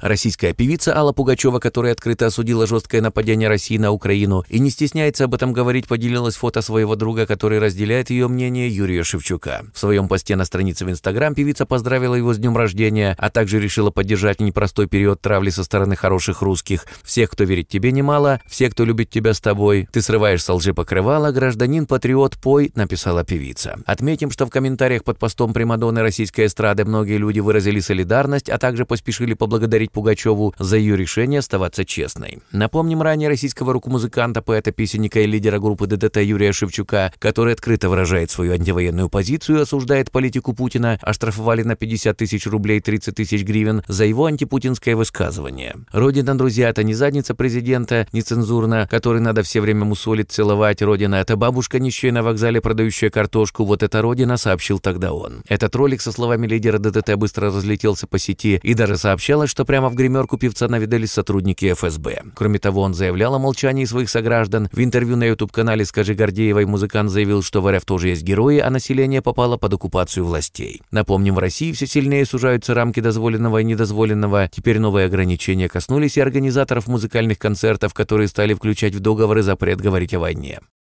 Российская певица Алла Пугачева, которая открыто осудила жесткое нападение России на Украину и не стесняется об этом говорить, поделилась фото своего друга, который разделяет ее мнение, Юрия Шевчука. В своем посте на странице в Инстаграм певица поздравила его с днем рождения, а также решила поддержать непростой период травли со стороны хороших русских. «Всех, кто верит тебе немало, все, кто любит тебя с тобой, ты срываешь со лжи покрывала, гражданин-патриот, пой», написала певица. Отметим, что в комментариях под постом Примадонны российской эстрады многие люди выразили солидарность, а также поспешили поблагодарить благодарить Пугачеву за ее решение оставаться честной. Напомним ранее российского рок-музыканта, поэта, песенника и лидера группы ДДТ Юрия Шевчука, который открыто выражает свою антивоенную позицию и осуждает политику Путина, оштрафовали на 50 тысяч рублей 30 тысяч гривен за его антипутинское высказывание. «Родина, друзья, это не задница президента, нецензурно, который надо все время мусолить, целовать, Родина, это бабушка нищая на вокзале, продающая картошку, вот это Родина», сообщил тогда он. Этот ролик со словами лидера ДДТ быстро разлетелся по сети и даже сообщалось, что прямо прямо в гримерку певца наведались сотрудники ФСБ. Кроме того, он заявлял о молчании своих сограждан. В интервью на YouTube-канале «Скажи Гордеевой» музыкант заявил, что в РФ тоже есть герои, а население попало под оккупацию властей. Напомним, в России все сильнее сужаются рамки дозволенного и недозволенного. Теперь новые ограничения коснулись и организаторов музыкальных концертов, которые стали включать в договоры запрет говорить о войне.